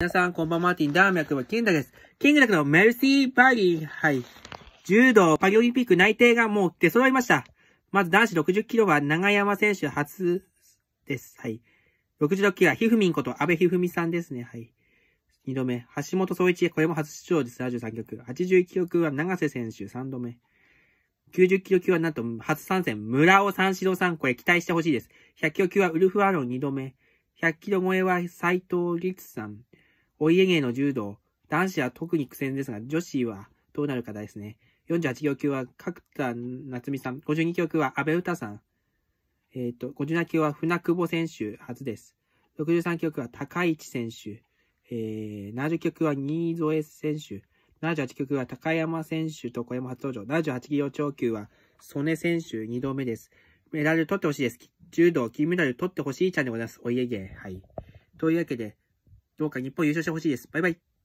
皆さん、こんばんは、ティンダー脈はケンダです。ケンダのメルシーパリ、はい。柔道パリオリンピック内定がもう出揃いました。まず男子60キロは長山選手初です。はい。66キロはひふみんこと安部ひふみさんですね。はい。2度目。橋本総一、これも初出場です。ラジオ3曲。81キロ級は長瀬選手3度目。90キロ級はなんと初参戦。村尾三四郎さん、これ期待してほしいです。100キロ級はウルフアロン2度目。100キロ超えは斎藤律さん。お家芸の柔道、男子は特に苦戦ですが、女子はどうなるかですね。48キロ級は角田夏美さん、52キロ級は安倍詩さん、えっ、ー、と、57キロは船久保選手初です。63キロ級は高市選手、えー、70キロ級は新添選手、78キロ級は高山選手と小山初登場、78キロ超級は曽根選手2度目です。メダル取ってほしいです。柔道、金メダル取ってほしいちゃんでございます。お家芸。はい。というわけで、どうか日本優勝してほしいです。バイバイ。